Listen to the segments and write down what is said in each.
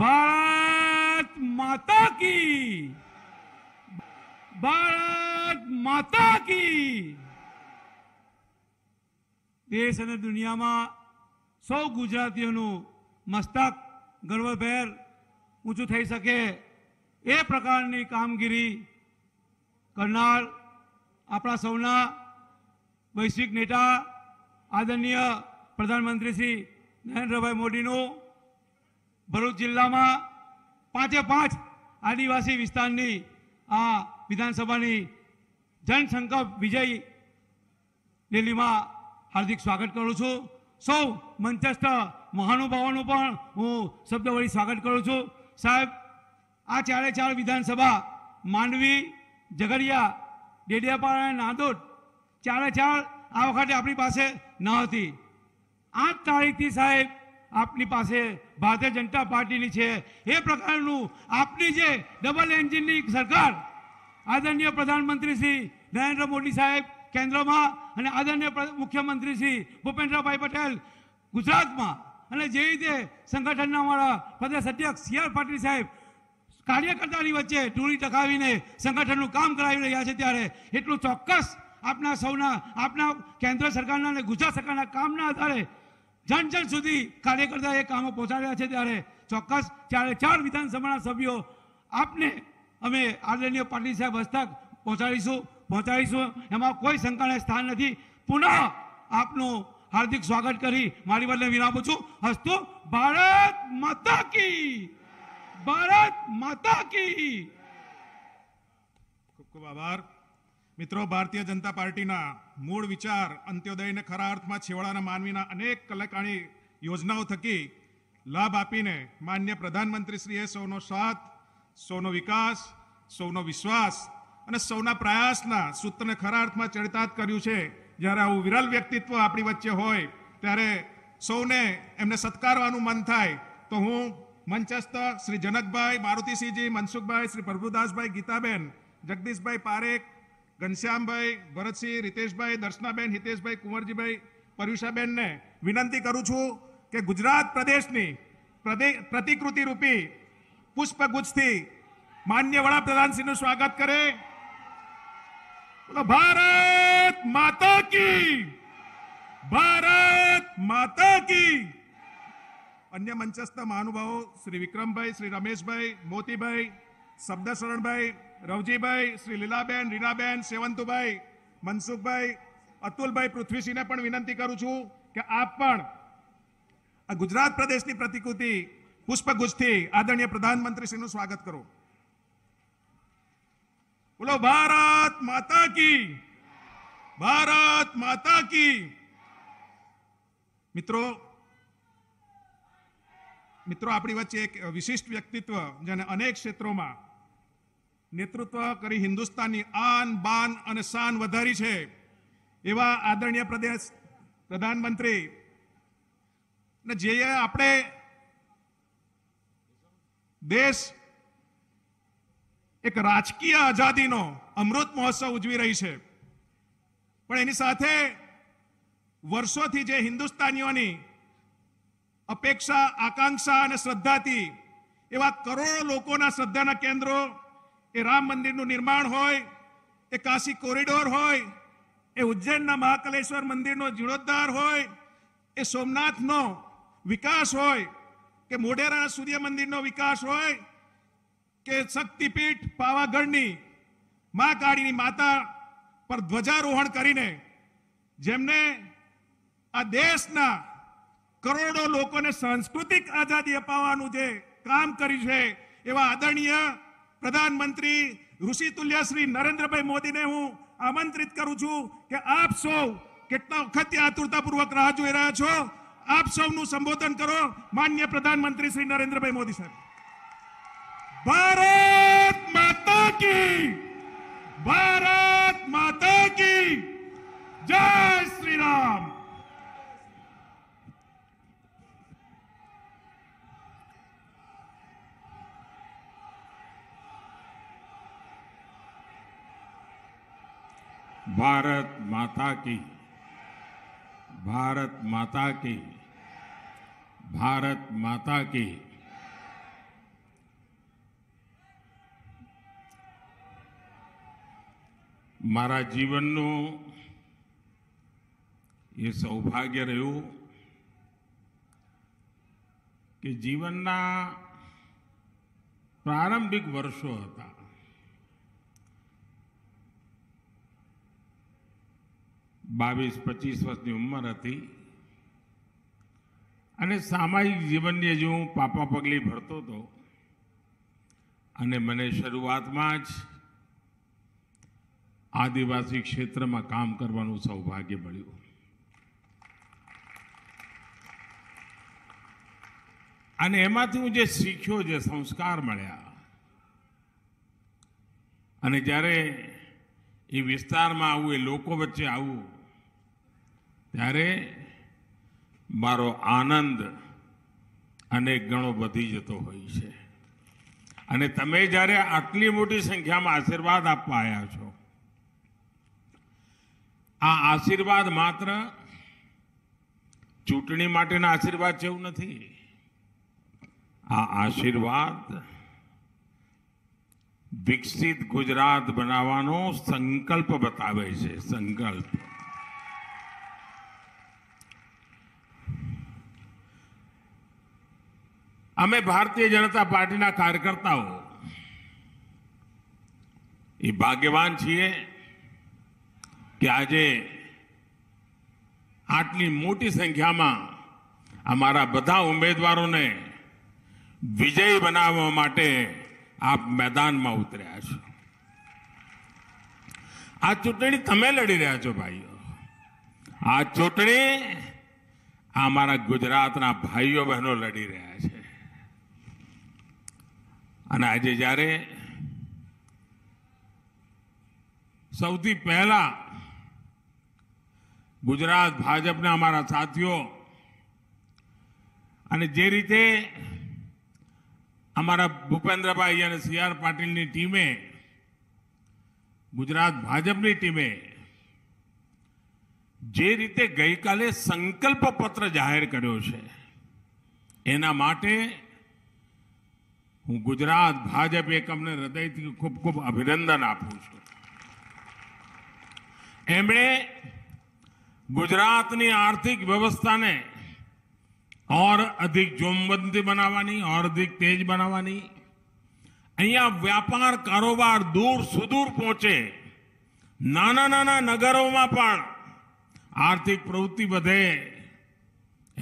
ભારત માતા કી ભારત માતા કી દેશ અને દુનિયામાં સૌ ગુજરાતીઓનું મસ્તક ગર્વભેર ઊંચું થઈ શકે એ પ્રકારની કામગીરી કરનાર આપણા સૌના વૈશ્વિક નેતા આદરણીય પ્રધાનમંત્રી શ્રી નરેન્દ્રભાઈ મોદીનું ભરૂચ જિલ્લામાં પાંચે પાંચ આદિવાસી વિસ્તારની આ વિધાનસભાની જનસંકલ્પ વિજય રેલીમાં હાર્દિક સ્વાગત કરું છું સૌ મંચસ્થ મહાનુભાવોનું પણ હું શબ્દ વળી સ્વાગત કરું છું સાહેબ આ ચારે ચાર વિધાનસભા માંડવી ઝઘડિયા ડેડિયાપાડા અને નાંદોદ ચારે ચાર આ વખતે આપણી પાસે ન હતી આઠ તારીખથી સાહેબ આપની પાસે ભારતીય જનતા પાર્ટીની છે એ પ્રકારનું આપની જે ડબલ એન્જિનની સરકાર આદરણીય પ્રધાનમંત્રી શ્રી નરેન્દ્ર મોદી સાહેબ કેન્દ્રમાં અને આદરણીય મુખ્યમંત્રી શ્રી ભૂપેન્દ્રભાઈ પટેલ ગુજરાતમાં અને જે રીતે સંગઠનના અમારા પ્રદેશ અધ્યક્ષ સી આર પાટીલ સાહેબ કાર્યકર્તાની વચ્ચે ટૂળી ટકાવીને સંગઠનનું કામ કરાવી રહ્યા છે ત્યારે એટલું ચોક્કસ આપના સૌના આપના કેન્દ્ર સરકારના અને ગુજરાત સરકારના કામના આધારે જન જન સુધી કાર્યકર્તા એ કામો પહોંચાડ્યા છે ત્યારે ચોક્કસ ત્યારે ચાર વિધાનસભાના સભ્યો આપને અમે આદરણીય પાટીલ સાહેબ હસ્તક પહોંચાડીશું પહોંચાડીશું એમાં કોઈ શંકાને સ્થાન નથી પુનઃ આપનું હાર્દિક સ્વાગત કરી મારી બદલે વિરામું છું હસ્તુ ભારત માતા કી ભારત માતા કી ખૂબ ખૂબ આભાર મિત્રો ભારતીય જનતા પાર્ટીના મૂળ વિચાર અંત્યોદયને ખરા અર્થમાં છેવાડાના માનવીના અનેક કલાકાણી યોજનાઓ થકી લાભ આપીને માન્ય પ્રધાનમંત્રીશ્રીએ સૌનો સાથ સૌનો વિકાસ સૌનો વિશ્વાસ અને સૌના પ્રયાસના સૂત્રને ખરા અર્થમાં ચડતાત કર્યું છે જ્યારે આવું વિરલ વ્યક્તિત્વ આપણી વચ્ચે હોય ત્યારે સૌને એમને સત્કારવાનું મન થાય તો હું મંચસ્થ શ્રી જનકભાઈ મારુતિસિંહજી મનસુખભાઈ શ્રી પ્રભુદાસભાઈ ગીતાબેન જગદીશભાઈ પારેખ ઘનશ્યામભાઈ ભરતસિંહ રીતેશભાઈ દર્શનાબેન હિતેશભાઈ કુંવરજીભાઈ પર્યુષાબેનને વિનંતી કરું છું કે ગુજરાત પ્રદેશની પ્રતિકૃતિ રૂપી પુષ્પગુચ્છથી માન્ય વડાપ્રધાનશ્રીનું સ્વાગત કરે ભારત માતા કી ભારત માતા કી અન્ય મંચસ્થ મહાનુભાવો શ્રી વિક્રમભાઈ શ્રી રમેશભાઈ મોતીભાઈ શબ્દશરણભાઈ રવજીભાઈ શ્રી લીલાબેન રીનાબેન સેવંતુભાઈ મનસુખભાઈ અતુલભાઈ પૃથ્વીસિંહને પણ વિનંતી કરું છું કે આપ પણ આ ગુજરાત પ્રદેશની પ્રતિકૃતિ પુષ્પગુચ્છથી આદરણીય પ્રધાનમંત્રીશ્રીનું સ્વાગત કરો બોલો ભારત માતા કી ભારત માતા કી મિત્રો મિત્રો આપણી વચ્ચે એક વિશિષ્ટ વ્યક્તિત્વ જેને અનેક ક્ષેત્રોમાં નેતૃત્વ કરી હિન્દુસ્તાનની આન બાન અને શાન વધારી છે એવા આદરણીય પ્રદેશ પ્રધાનમંત્રી ને જે આપણે દેશ એક રાજકીય આઝાદીનો અમૃત મહોત્સવ ઉજવી રહી છે પણ એની સાથે વર્ષોથી જે હિન્દુસ્તાનીઓની અપેક્ષા આકાંક્ષા અને શ્રદ્ધાથી એવા કરોડો લોકોના શ્રદ્ધાના કેન્દ્રો એ રામ મંદિરનું નિર્માણ હોય એ કાશી કોરિડોર હોય એ ઉજ્જૈનના મહાકલેશ્વર મંદિરનો જીર્ણોદ્ધાર હોય એ સોમનાથનો વિકાસ હોય કે મોઢેરાના સૂર્ય મંદિરનો વિકાસ હોય કે શક્તિપીઠ પાવાગઢની મા કાળીની માતા પર ધ્વજારોહણ કરીને જેમને આ દેશના કરોડો લોકોને સાંસ્કૃતિક આઝાદી અપાવવાનું જે કામ કર્યું છે એવા આદરણીય પ્રધાનમંત્રી ઋષિ તુલ્ય શ્રી નરેન્દ્રભાઈ મોદીને હું આમંત્રિત કરું છું કે આપ સૌ કેટલા વખતથી આતુરતાપૂર્વક રાહ જોઈ રહ્યા છો આપ સૌનું સંબોધન કરો માન્ય પ્રધાનમંત્રી શ્રી નરેન્દ્રભાઈ મોદી સાહેબ ભારત માતા કી ભારત માતા કી જય શ્રી રામ ભારત માતા કી ભારત માતા કી ભારત માતા કી મારા જીવનનો એ સૌભાગ્ય રહ્યું કે જીવનના પ્રારંભિક વર્ષો હતા બાવીસ પચીસ વર્ષની ઉંમર હતી અને સામાયિક જીવનને હજુ હું પાપા પગલી ભરતો હતો અને મને શરૂઆતમાં જ આદિવાસી ક્ષેત્રમાં કામ કરવાનું સૌભાગ્ય મળ્યું અને એમાંથી હું જે શીખ્યો જે સંસ્કાર મળ્યા અને જ્યારે એ વિસ્તારમાં આવું એ લોકો વચ્ચે આવું ત્યારે મારો આનંદ અનેક ગણો વધી જતો હોય છે અને તમે જ્યારે આટલી મોટી સંખ્યામાં આશીર્વાદ આપવા આવ્યા છો આ આશીર્વાદ માત્ર ચૂંટણી માટેના આશીર્વાદ જેવું નથી આ આશીર્વાદ વિકસિત ગુજરાત બનાવવાનો સંકલ્પ બતાવે છે સંકલ્પ અમે ભારતીય જનતા પાર્ટીના કાર્યકર્તાઓ એ ભાગ્યવાન છીએ કે આજે આટલી મોટી સંખ્યામાં અમારા બધા ઉમેદવારોને વિજય બનાવવા માટે આપ મેદાનમાં ઉતર્યા છો આ ચૂંટણી તમે લડી રહ્યા છો ભાઈઓ આ ચૂંટણી અમારા ગુજરાતના ભાઈઓ બહેનો લડી રહ્યા છે અને આજે જ્યારે સૌથી પહેલા ગુજરાત ભાજપના અમારા સાથીઓ અને જે રીતે અમારા ભૂપેન્દ્રભાઈ અને સી આર પાટીલની ટીમે ગુજરાત ભાજપની ટીમે જે રીતે ગઈકાલે સંકલ્પ પત્ર જાહેર કર્યો છે એના માટે હું ગુજરાત ભાજપ એકમને હૃદયથી ખૂબ ખૂબ અભિનંદન આપું છું એમણે ગુજરાતની આર્થિક વ્યવસ્થાને ઓર અધિક જોમબંધી બનાવવાની ઓર અધિક તેજ બનાવવાની અહીંયા વ્યાપાર કારોબાર દૂર સુદૂર પહોંચે નાના નાના નગરોમાં પણ આર્થિક પ્રવૃત્તિ વધે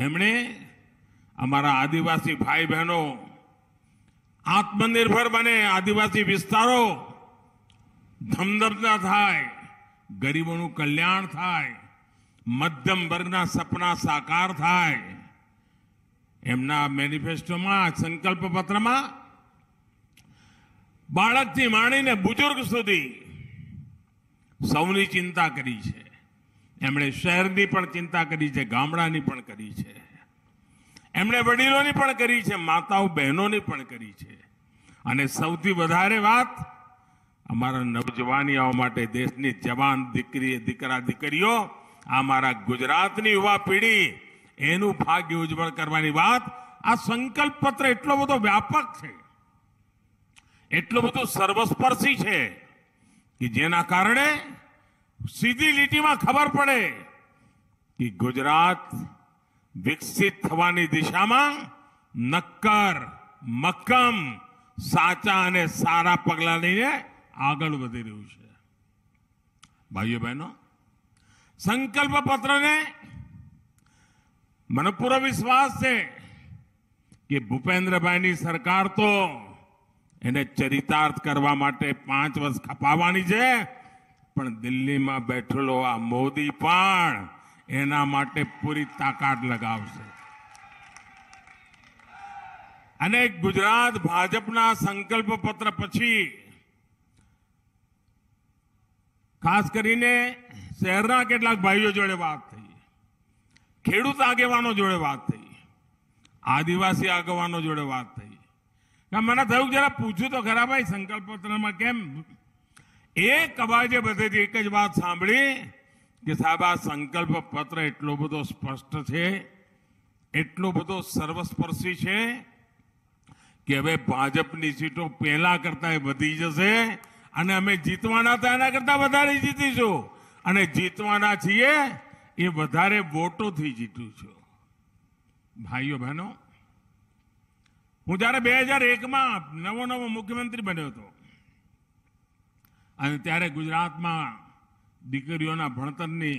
એમણે અમારા આદિવાસી ભાઈ બહેનો આત્મનિર્ભર બને આદિવાસી વિસ્તારો ધમધમતા થાય ગરીબોનું કલ્યાણ થાય મધ્યમ વર્ગના સપના સાકાર થાય એમના મેનિફેસ્ટોમાં સંકલ્પ પત્રમાં બાળકથી માણીને બુજુર્ગ સુધી સૌની ચિંતા કરી છે એમણે શહેરની પણ ચિંતા કરી છે ગામડાની પણ કરી છે એમણે વડીલોની પણ કરી છે માતાઓ બહેનોની પણ કરી છે અને સૌથી વધારે વાત અમારા નવજવાનીઓ માટે દેશની જવાન દીકરી દીકરા દીકરીઓ આ મારા ગુજરાતની યુવા પેઢી એનું ભાગ્ય ઉજ્જવળ કરવાની વાત આ સંકલ્પ પત્ર એટલો બધો વ્યાપક છે એટલો બધો સર્વસ્પર્શી છે કે જેના કારણે સીધી લીટીમાં ખબર પડે કે ગુજરાત વિકસિત થવાની દિશામાં નક્કર મક્કમ સાચા અને સારા પગલા લઈને આગળ વધી રહ્યું છે ભાઈઓ બહેનો સંકલ્પ પત્રને મને પૂરો વિશ્વાસ છે કે ભૂપેન્દ્રભાઈની સરકાર તો એને ચરિતાર્થ કરવા માટે પાંચ વર્ષ ખપાવવાની છે પણ દિલ્હીમાં બેઠેલો આ મોદી પણ એના માટે પૂરી તાકાત લગાવશે અને ગુજરાત ભાજપના સંકલ્પ પત્ર પછી ખાસ કરીને શહેરના કેટલાક ભાઈઓ જોડે વાત થઈ ખેડૂત આગેવાનો જોડે વાત થઈ આદિવાસી આગેવાનો જોડે વાત થઈ મને થયું જરા પૂછ્યું તો ખરા ભાઈ સંકલ્પ પત્રમાં કેમ એક અવાજે બધેથી એક જ વાત સાંભળી કે સાહેબ આ સંકલ્પ પત્ર એટલો બધો સ્પષ્ટ છે એટલો બધો સર્વસ્પર્શી છે કે હવે ભાજપની સીટો પહેલા કરતા વધી જશે અને અમે જીતવાના હતા એના કરતા વધારે જીતીશું અને જીતવાના છીએ એ વધારે વોટોથી જીતું છું ભાઈઓ બહેનો હું જ્યારે બે હજાર એકમાં નવો નવો મુખ્યમંત્રી બન્યો હતો અને ત્યારે ગુજરાતમાં દીકરીઓના ભણતરની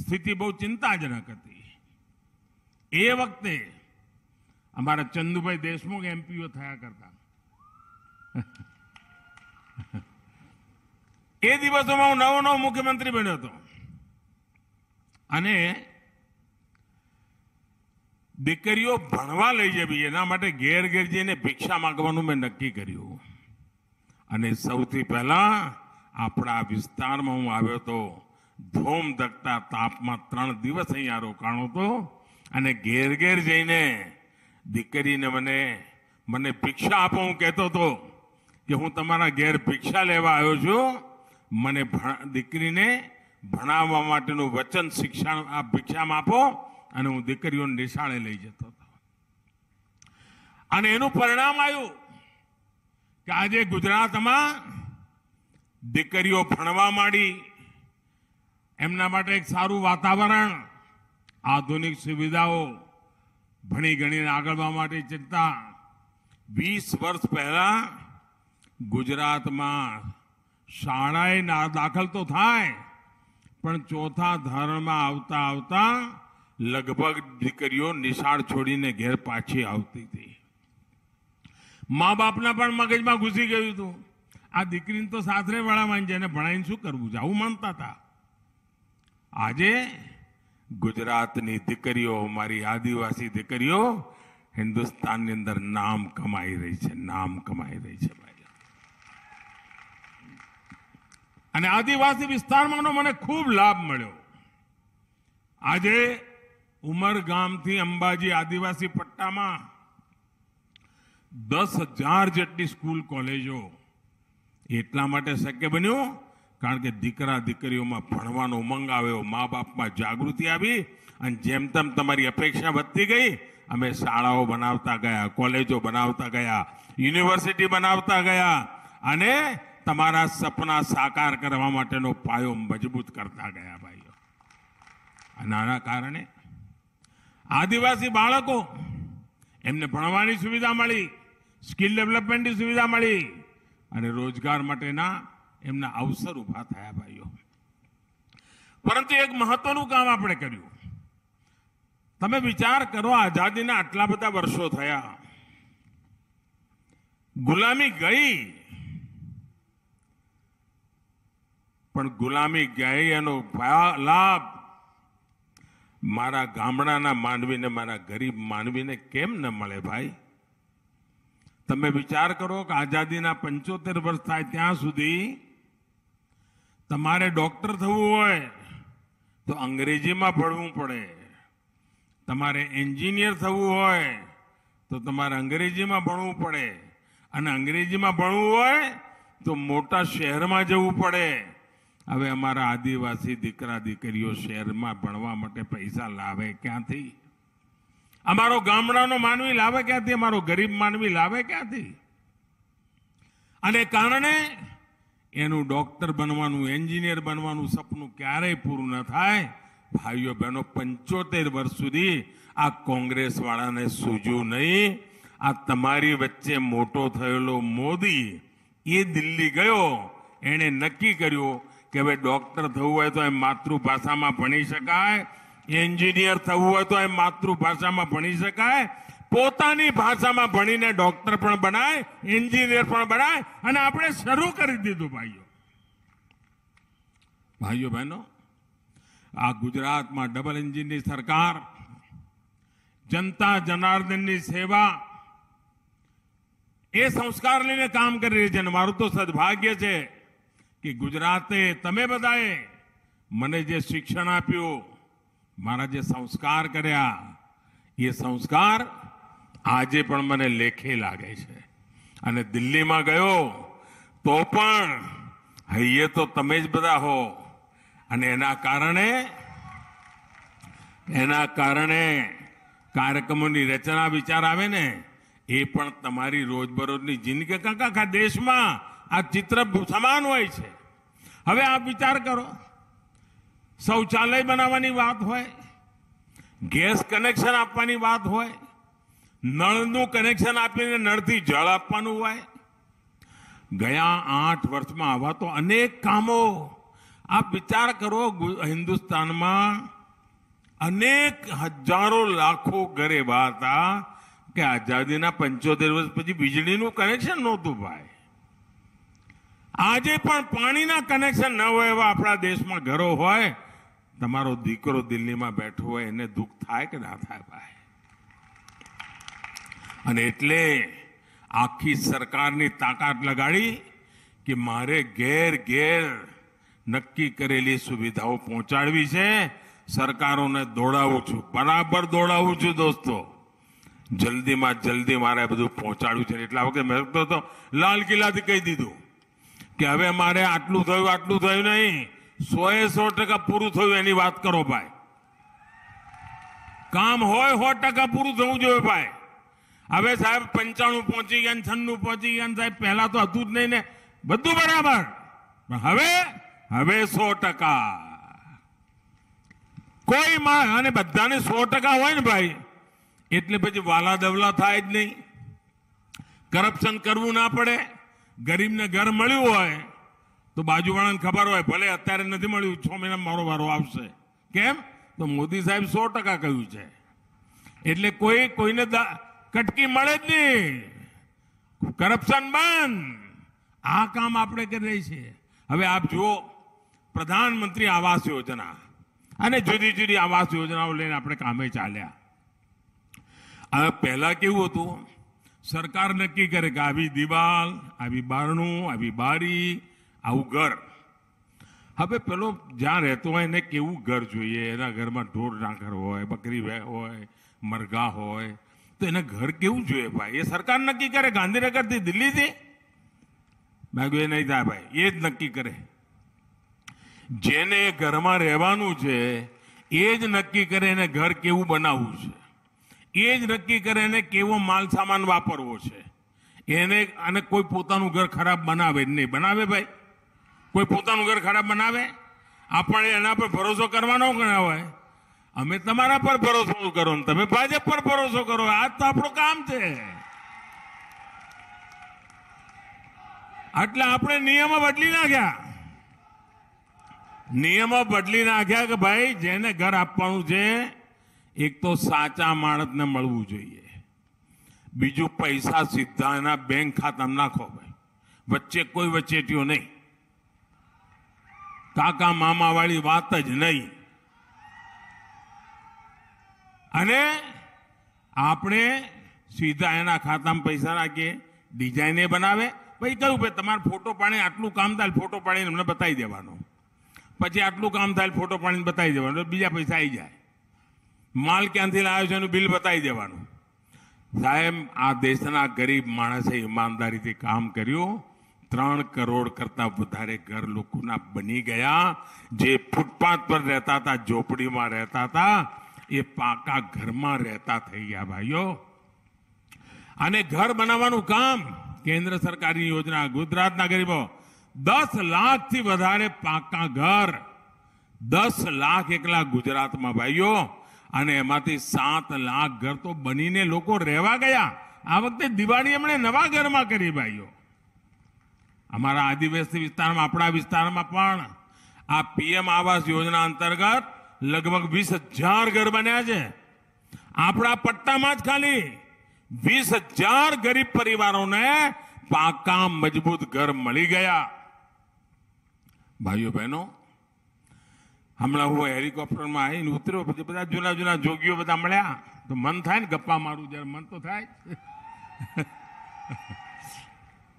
સ્થિતિ બહુ ચિંતાજનક હતી એ વખતે અમારા ચંદુભાઈ દેશમુખ એમપીઓ થયા કરતા એ દિવસોમાં હું નવો નવો મુખ્યમંત્રી બન્યો હતો અને દીકરીઓ ભણવા લઈ જવી એના માટે ઘેર ઘેર જઈને ભિક્ષા માગવાનું મેં નક્કી કર્યું અને સૌથી પહેલા આપણા વિસ્તારમાં હું આવ્યો તો ધોમ ધકતા તાપમાં ત્રણ દિવસ અહીંયા રોકાણો હતો અને ઘેર ઘેર જઈને દીકરીને મને મને ભિક્ષા આપો હું કહેતો હતો કે હું તમારા ઘેર ભિક્ષા લેવા આવ્યો છું મને દીકરીને ભણાવવા માટેનું વચન શિક્ષણ આ ભિક્ષામાં આપો અને હું દીકરીઓને નિશાળે લઈ જતો હતો અને એનું પરિણામ આવ્યું કે આજે ગુજરાતમાં દીકરીઓ ભણવા માંડી એમના માટે એક સારું વાતાવરણ આધુનિક સુવિધાઓ ભણી ગણીને આગળવા માટે ચિંતા વીસ વર્ષ પહેલા ગુજરાતમાં શાળાએ ના દાખલ તો થાય પણ ચોથા ધોરણમાં આવતા આવતા લગભગ દીકરીઓ નિશાળ છોડીને ઘેર પાછી આવતી હતી મા બાપના પણ મગજમાં ઘૂસી ગયું હતું આ દીકરીને તો સાસરે વાળા માનજે એને ભણાવીને શું કરવું છે આવું માનતા હતા આજે ગુજરાતની દીકરીઓ મારી આદિવાસી દીકરીઓ હિન્દુસ્તાનની અંદર નામ કમાઈ રહી છે નામ કમાઈ રહી છે ભાઈ અને આદિવાસી વિસ્તારમાંનો મને ખૂબ લાભ મળ્યો આજે ઉમરગામથી અંબાજી આદિવાસી પટ્ટામાં દસ હજાર જેટલી સ્કૂલ કોલેજો એટલા માટે શક્ય બન્યું કારણ કે દીકરા દીકરીઓ માં ભણવાનો મંગાવ્યો માં-બાપમાં જાગૃતિ આવી અને જેમ જેમ તમારી અપેક્ષા વધતી ગઈ અમે શાળાઓ બનાવતા ગયા કોલેજો બનાવતા ગયા યુનિવર્સિટી બનાવતા ગયા અને તમારા સપના સાકાર કરવા માટેનો પાયો મજબૂત કરતા ગયા ભાઈઓ અને નાના કારણે આદિવાસી બાળકો એમને ભણવાની સુવિધા મળી સ્કિલ ડેવલપમેન્ટની સુવિધા મળી અને રોજગાર માટેના એમના અવસર ઊભા થયા ભાઈઓ પરંતુ એક મહત્વનું કામ આપણે કર્યું તમે વિચાર કરો આઝાદીના આટલા બધા વર્ષો થયા ગુલામી ગઈ પણ ગુલામી ગઈ એનો લાભ મારા ગામડાના માનવીને મારા ગરીબ માનવીને કેમ ન મળે ભાઈ તમે વિચાર કરો કે આઝાદીના પંચોતેર વર્ષ થાય ત્યાં સુધી તમારે ડોક્ટર થવું હોય તો અંગ્રેજીમાં ભણવું પડે તમારે એન્જિનિયર થવું હોય તો તમારે અંગ્રેજીમાં ભણવું પડે અને અંગ્રેજીમાં ભણવું હોય તો મોટા શહેરમાં જવું પડે હવે અમારા આદિવાસી દીકરા દીકરીઓ શહેરમાં ભણવા માટે પૈસા લાવે ક્યાંથી અમારો ગામડાનો માનવી લાવે ક્યાંથી અમારો ગરીબ માનવી લાવે ક્યાંથી અને કારણે એનું ડોક્ટર બનવાનું એન્જિનિયર બનવાનું સપનું ક્યારેય પૂરું ન થાય ભાઈઓ બહેનો પંચોતેર વર્ષ સુધી આ કોંગ્રેસવાળાને સૂજ્યું નહીં આ તમારી વચ્ચે મોટો થયેલો મોદી એ દિલ્હી ગયો એણે નક્કી કર્યું કે હવે ડૉક્ટર થવું હોય તો એ માતૃભાષામાં ભણી શકાય એન્જિનિયર થવું હોય તો એ માતૃભાષામાં ભણી શકાય પોતાની ભાષામાં ભણીને ડોક્ટર પણ બનાય એન્જિનિયર પણ બનાય અને આપણે શરૂ કરી દીધું ભાઈઓ ભાઈઓ બહેનો આ ગુજરાતમાં ડબલ એન્જિનની સરકાર જનતા જનાર્દનની સેવા એ સંસ્કાર લઈને કામ કરી રહી છે અને મારું તો સદભાગ્ય છે કે ગુજરાતે તમે બધાએ મને જે શિક્ષણ આપ્યું મારા જે સંસ્કાર કર્યા એ સંસ્કાર આજે પણ મને લેખે લાગે છે અને દિલ્હીમાં ગયો તો પણ હૈયે તો તમે જ બધા હો અને એના કારણે એના કારણે કાર્યક્રમોની રચના વિચાર આવે ને એ પણ તમારી રોજબરોજની જિંદગી કાંક આખા દેશમાં આ ચિત્ર સમાન હોય છે હવે આપ વિચાર કરો શૌચાલય બનાવવાની વાત હોય ગેસ કનેક્શન આપવાની વાત હોય નળનું કનેક્શન આપીને નળથી જળ આપવાનું હોય ગયા આઠ વર્ષમાં આવા તો અનેક કામો આપ વિચાર કરો હિન્દુસ્તાનમાં અનેક હજારો લાખો ઘર એવા હતા કે આઝાદીના પંચોતેર વર્ષ પછી વીજળીનું કનેક્શન નહોતું ભાઈ આજે પણ પાણીના કનેક્શન ન હોય એવા આપણા દેશમાં ઘરો હોય તમારો દીકરો દિલ્હીમાં બેઠો હોય એને દુઃખ થાય કે ના થાય ભાઈ અને એટલે આખી સરકારની તાકાત લગાડી કે મારે ઘેર ઘેર નક્કી કરેલી સુવિધાઓ પહોંચાડવી છે સરકારોને દોડાવું છું બરાબર દોડાવું છું દોસ્તો જલ્દીમાં જલ્દી મારે બધું પહોંચાડવું છે એટલા વખતે મેં તો લાલ કિલ્લાથી કહી દીધું કે હવે મારે આટલું થયું આટલું થયું નહીં સોએ સો ટકા પૂરું થયું એની વાત કરો ભાઈ કામ હોય સો ટકા પૂરું થવું જોઈએ ભાઈ હવે સાહેબ પંચાણું પહોંચી ગયા છન્નું પહોંચી ગયા સાહેબ પહેલા તો હતું જ નહીં ને બધું બરાબર પણ હવે હવે સો ટકા કોઈ માં અને બધાને સો ટકા હોય ને ભાઈ એટલે પછી વાલા દવલા થાય જ નહીં કરપ્શન કરવું ના પડે ગરીબને ઘર મળ્યું હોય તો બાજુવાળાને ખબર હોય ભલે અત્યારે નથી મળ્યું છ મહિના મારો વારો આવશે કેમ તો મોદી સાહેબ સો ટકા કહ્યું છે એટલે કોઈ કોઈને કટકી મળે જ નહીં કરપ્શન બંધ આ કામ આપણે કરી રહી છીએ હવે આપ જુઓ પ્રધાનમંત્રી આવાસ યોજના અને જુદી જુદી આવાસ યોજનાઓ લઈને આપણે કામે ચાલ્યા હવે પહેલાં કેવું હતું સરકાર નક્કી કરે કે આવી દિવાલ આવી બારણું આવી બારી આવું ઘર હવે પેલો જ્યાં રહેતો હોય એને કેવું ઘર જોઈએ એના ઘરમાં ઢોર ઢાંકર હોય બકરી હોય મરઘા હોય તો એને ઘર કેવું જોઈએ ભાઈ એ સરકાર નક્કી કરે ગાંધીનગરથી દિલ્હીથી મેં કહ્યું એ નહીં થાય ભાઈ એ જ નક્કી કરે જેને ઘરમાં રહેવાનું છે એ જ નક્કી કરે એને ઘર કેવું બનાવવું છે એ જ નક્કી કરે એને કેવો માલ સામાન વાપરવો છે એને અને કોઈ પોતાનું ઘર ખરાબ બનાવે જ નહીં બનાવે ભાઈ કોઈ પોતાનું ઘર ખરાબ બનાવે આપણે એના પર ભરોસો કરવાનો ગણાવાય અમે તમારા પર ભરોસો કરો ને તમે ભાજપ પર ભરોસો કરો આ તો આપણું કામ છે એટલે આપણે નિયમો બદલી નાખ્યા નિયમો બદલી નાખ્યા કે ભાઈ જેને ઘર આપવાનું છે એક તો સાચા માણસને મળવું જોઈએ બીજું પૈસા સીધા એના બેંક ખાતામાં નાખો ભાઈ વચ્ચે કોઈ વચેટીઓ નહીં કાકા મામાવાળી વાત જ નહીં અને આપણે સીધા એના ખાતામાં પૈસા નાખીએ એ બનાવે પછી કહ્યું ભાઈ તમારે ફોટો પાણી આટલું કામ થાય ફોટો પાડીને અમને બતાવી દેવાનો પછી આટલું કામ થાય ફોટો પાડીને બતાવી દેવાનો બીજા પૈસા આવી જાય માલ ક્યાંથી લાવ્યો છે એનું બિલ બતાવી દેવાનું સાહેબ આ દેશના ગરીબ માણસે ઈમાનદારીથી કામ કર્યું ત્રણ કરોડ કરતાં વધારે ઘર લોકોના બની ગયા જે ફૂટપાથ પર રહેતા હતા ઝોપડીમાં રહેતા હતા એ પાકા ઘરમાં રહેતા થઈ ગયા ભાઈઓ અને ઘર બનાવવાનું કામ કેન્દ્ર સરકારની યોજના ગુજરાતના ગરીબો દસ લાખથી વધારે પાકા ઘર દસ લાખ એકલા ગુજરાતમાં ભાઈઓ અને એમાંથી સાત લાખ ઘર તો બનીને લોકો રહેવા ગયા આ વખતે દિવાળી એમણે નવા ઘરમાં કરી ભાઈઓ અમારા આદિવાસી વિસ્તારમાં આપણા વિસ્તારમાં પણ આ પીએમ આવાસ યોજના અંતર્ગત લગભગ વીસ હજાર ઘર બન્યા છે આપણા પટ્ટામાં જ ખાલી વીસ હજાર ગરીબ પરિવારોને પાકા મજબૂત ઘર મળી ગયા ભાઈઓ બહેનો હમણાં હું હેલિકોપ્ટરમાં આવીને ઉતર્યો પછી બધા જૂના જૂના જોગીઓ બધા મળ્યા તો મન થાય ને ગપ્પા મારું જ્યારે મન તો થાય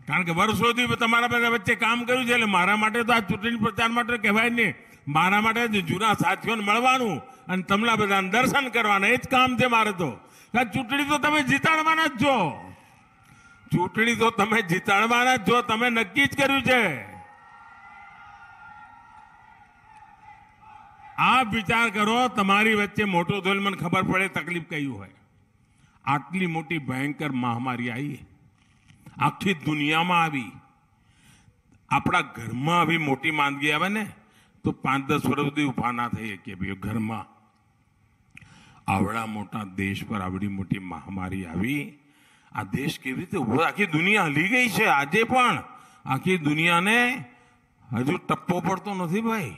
કારણ કે વર્ષોથી તમારા બધા વચ્ચે કામ કર્યું છે એટલે મારા માટે તો આ ચૂંટણી પ્રચાર માટે કહેવાય નહીં મારા માટે જૂના સાથીઓને મળવાનું અને તમને બધાને દર્શન કરવાના એ જ કામ છે મારે તો ચૂંટણી તો તમે જીતાડવાના જ છો ચૂંટણી તો તમે જીતાડવાના જ છો તમે નક્કી જ કર્યું છે આ વિચાર કરો તમારી વચ્ચે મોટો ધોલ મને ખબર પડે તકલીફ કઈ હોય આટલી મોટી ભયંકર મહામારી આવી આખી દુનિયામાં આવી આપણા ઘરમાં આવી મોટી માંદગી આવે ને તો પાંચ દસ વર્ષ સુધી ઉભા ના થઈ શકીએ ભાઈ ઘરમાં આવડા મોટા દેશ પર આવડી મોટી મહામારી આવી આ દેશ કેવી રીતે ઉભો આખી દુનિયા હલી ગઈ છે આજે પણ આખી દુનિયાને હજુ ટપ્પો પડતો નથી ભાઈ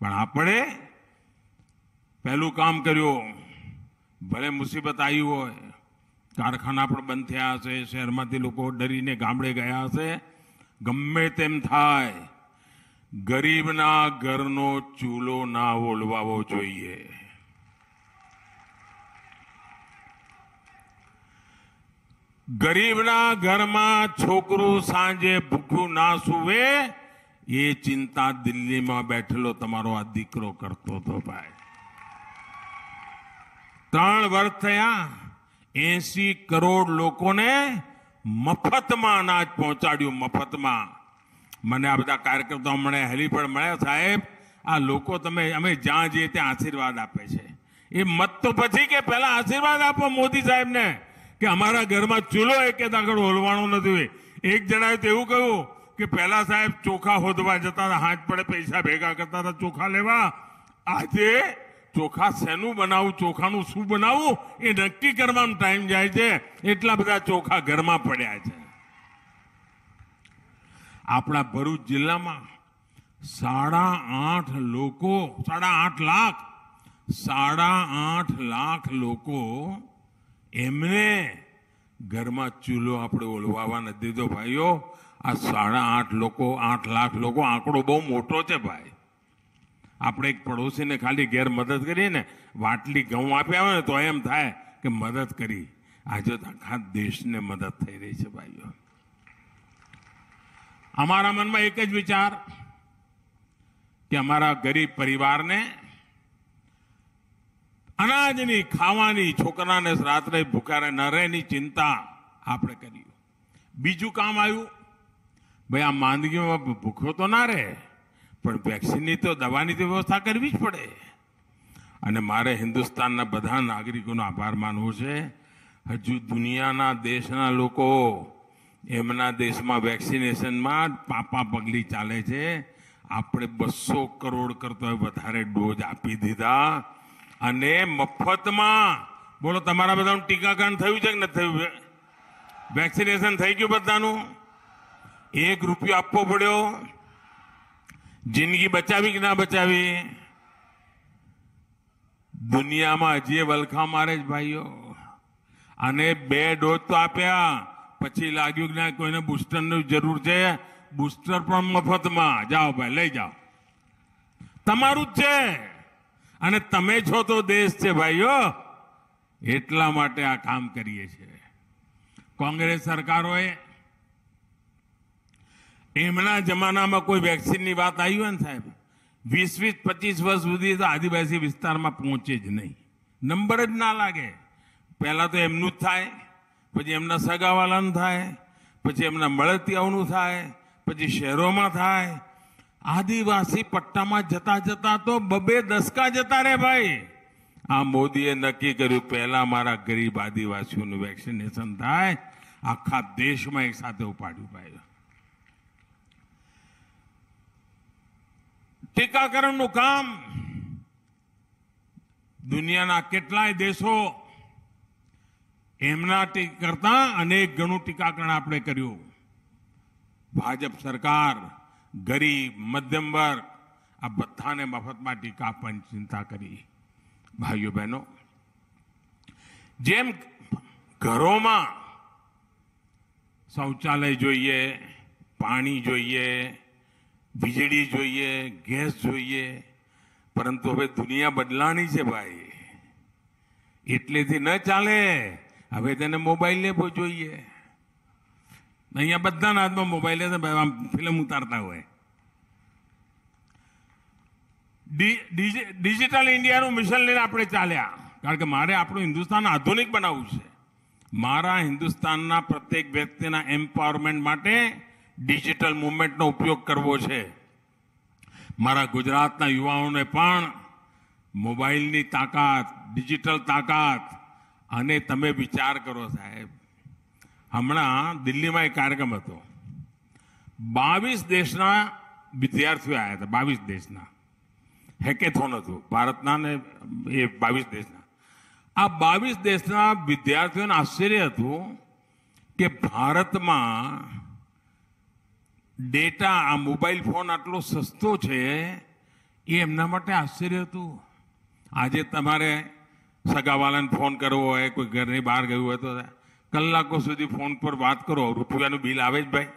પણ આપણે પહેલું કામ કર્યું ભલે મુસીબત આવી હોય કારખાના પણ બંધ થયા છે શહેરમાંથી લોકો ડરીને ગામડે ગયા છે ગમ્મે તેમ થાય ગરીબના ઘરનો ચૂલો ના ઓળવાવો જોઈએ ગરીબના ઘરમાં છોકરો સાંજે ભૂખુ ના સુવે એ ચિંતા દિલમાં બેઠલો તમારો આ દીકરો કરતો તો ભાઈ ત્રણ વર્ષ થયા એસી કરોડ લોકોને મફતમાં અનાજ પહોંચાડ્યું મફતમાં મને આ બધા કાર્યકર્તાઓ મને હેલીપેડ મળ્યા સાહેબ આ લોકો તમે અમે જ્યાં જઈએ ત્યાં આશીર્વાદ આપે છે એ મત તો પછી કે પહેલાં આશીર્વાદ આપો મોદી સાહેબને કે અમારા ઘરમાં ચૂલો એક આગળ હોલવાનો નથી એક જણાએ તો એવું કહ્યું કે પહેલાં સાહેબ ચોખા હોદવા જતા હતા હાથ પડે પૈસા ભેગા કરતા હતા ચોખા લેવા આજે ચોખા શેનું બનાવું ચોખાનું શું બનાવવું એ નક્કી કરવાનો ટાઈમ જાય છે એટલા બધા ચોખા ઘરમાં પડ્યા છે આપણા ભરૂચ જિલ્લામાં સાડા આઠ લોકો સાડા આઠ લાખ સાડા આઠ લાખ લોકો એમને ઘરમાં ચૂલો આપણે ઓલવાવા નથી દીધો ભાઈઓ આ સાડા આઠ લોકો આઠ લાખ લોકો આંકડો બહુ મોટો છે ભાઈ આપણે એક પડોશીને ખાલી ઘેર મદદ કરીએ ને વાટલી ઘઉં આપી આવે ને તો એમ થાય કે મદદ કરી આજે આખા દેશને મદદ થઈ રહી છે ભાઈઓ અમારા મનમાં એક જ વિચાર કે અમારા ગરીબ પરિવારને અનાજની ખાવાની છોકરાને રાત્રે ભૂખારે ન રહેની ચિંતા આપણે કરી બીજું કામ આવ્યું ભાઈ આ માંદગીમાં ભૂખ્યો તો ના રહે પણ વેક્સિનની તો દવાની તો વ્યવસ્થા કરવી જ પડે અને મારે હિન્દુસ્તાનના બધા નાગરિકોનો આભાર માનવો છે હજુ દુનિયાના દેશના લોકો એમના દેશમાં વેક્સિનેશનમાં પાપા પગલી ચાલે છે આપણે બસો કરોડ કરતો વધારે ડોઝ આપી દીધા અને મફતમાં બોલો તમારા બધાનું ટીકાકરણ થયું છે કે નથી થયું વેક્સિનેશન થઈ ગયું બધાનું એક રૂપિયો આપવો પડ્યો જિંદગી બચાવી કે ના બચાવી દુનિયામાં હજી વલખા મારે જ ભાઈઓ અને બે ડોઝ તો આપ્યા પછી લાગ્યું કે ના કોઈને બુસ્ટરની જરૂર છે બુસ્ટર પણ મફતમાં જાઓ ભાઈ લઈ જાઓ તમારું જ છે અને તમે છો તો દેશ છે ભાઈઓ એટલા માટે આ કામ કરીએ છીએ કોંગ્રેસ સરકારોએ એમના જમાનામાં કોઈ વેક્સિનની વાત આવી હોય ને સાહેબ વીસ વીસ પચીસ વર્ષ સુધી તો આદિવાસી વિસ્તારમાં પહોંચે જ નહીં નંબર જ ના લાગે પહેલાં તો એમનું જ થાય પછી એમના સગાવાલાનું થાય પછી એમના મળતિયાઓનું થાય પછી શહેરોમાં થાય આદિવાસી પટ્ટામાં જતા જતા તો બબે દસકા જતા રહે ભાઈ આ મોદીએ નક્કી કર્યું પહેલાં મારા ગરીબ આદિવાસીઓનું વેક્સિનેશન થાય આખા દેશમાં એક સાથે ઉપાડ્યું ભાઈ ટીકાકરણનું કામ દુનિયાના કેટલાય દેશો એમના કરતા અનેક ગણું ટીકાકરણ આપણે કર્યું ભાજપ સરકાર ગરીબ મધ્યમ વર્ગ આ બધાને મફતમાં ટીકા આપવાની ચિંતા કરી ભાઈઓ બહેનો જેમ ઘરોમાં શૌચાલય જોઈએ પાણી જોઈએ વીજળી જોઈએ ગેસ જોઈએ પરંતુ હવે દુનિયા બદલાણી છે ભાઈ એટલેથી ન ચાલે હવે તેને મોબાઈલ લેવો જોઈએ અહીંયા બધાના હાથમાં મોબાઈલ લે ભાઈ આમ ફિલ્મ ઉતારતા હોય ડિજિટલ ઇન્ડિયાનું મિશન લઈને આપણે ચાલ્યા કારણ કે મારે આપણું હિન્દુસ્તાન આધુનિક બનાવવું છે મારા હિન્દુસ્તાનના પ્રત્યેક વ્યક્તિના એમ્પાવરમેન્ટ માટે ડિજિટલ મુવમેન્ટનો ઉપયોગ કરવો છે મારા ગુજરાતના યુવાઓને પણ મોબાઈલની તાકાત ડિજિટલ તાકાત અને તમે વિચાર કરો સાહેબ હમણાં દિલ્હીમાં એક કાર્યક્રમ હતો બાવીસ દેશના વિદ્યાર્થીઓ આવ્યા હતા બાવીસ દેશના હેકેથોન હતું ભારતના ને એ બાવીસ દેશના આ બાવીસ દેશના વિદ્યાર્થીઓને આશ્ચર્ય હતું કે ભારતમાં ડેટા આ મોબાઈલ ફોન આટલો સસ્તો છે એ એમના માટે આશ્ચર્ય હતું આજે તમારે સગાવાલાને ફોન કરવો હોય કોઈ ઘરની બહાર ગયું હોય તો કલાકો સુધી ફોન પર વાત કરો રૂપિયાનું બિલ આવે જ ભાઈ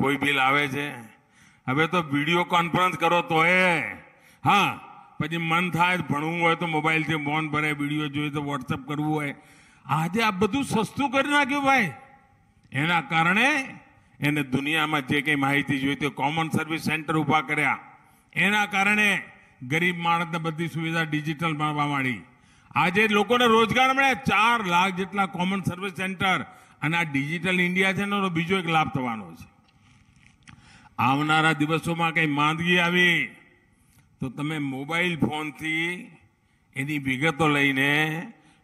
કોઈ બિલ આવે છે હવે તો વિડીયો કોન્ફરન્સ કરો તો એ હા પછી મન થાય ભણવું હોય તો મોબાઈલથી ફોન ભરે વિડીયો જોઈએ તો વોટ્સઅપ કરવું હોય આજે આ બધું સસ્તું કરી નાખ્યું ભાઈ એના કારણે એને દુનિયામાં જે કંઈ માહિતી જોઈતી હોય કોમન સર્વિસ સેન્ટર ઊભા કર્યા એના કારણે ગરીબ માણસને બધી સુવિધા ડિજિટલ મળવા માંડી આજે લોકોને રોજગાર મળ્યા ચાર લાખ જેટલા કોમન સર્વિસ સેન્ટર અને આ ડિજિટલ ઇન્ડિયા છે એનો બીજો એક લાભ થવાનો છે આવનારા દિવસોમાં કંઈ માંદગી આવી તો તમે મોબાઈલ ફોનથી એની વિગતો લઈને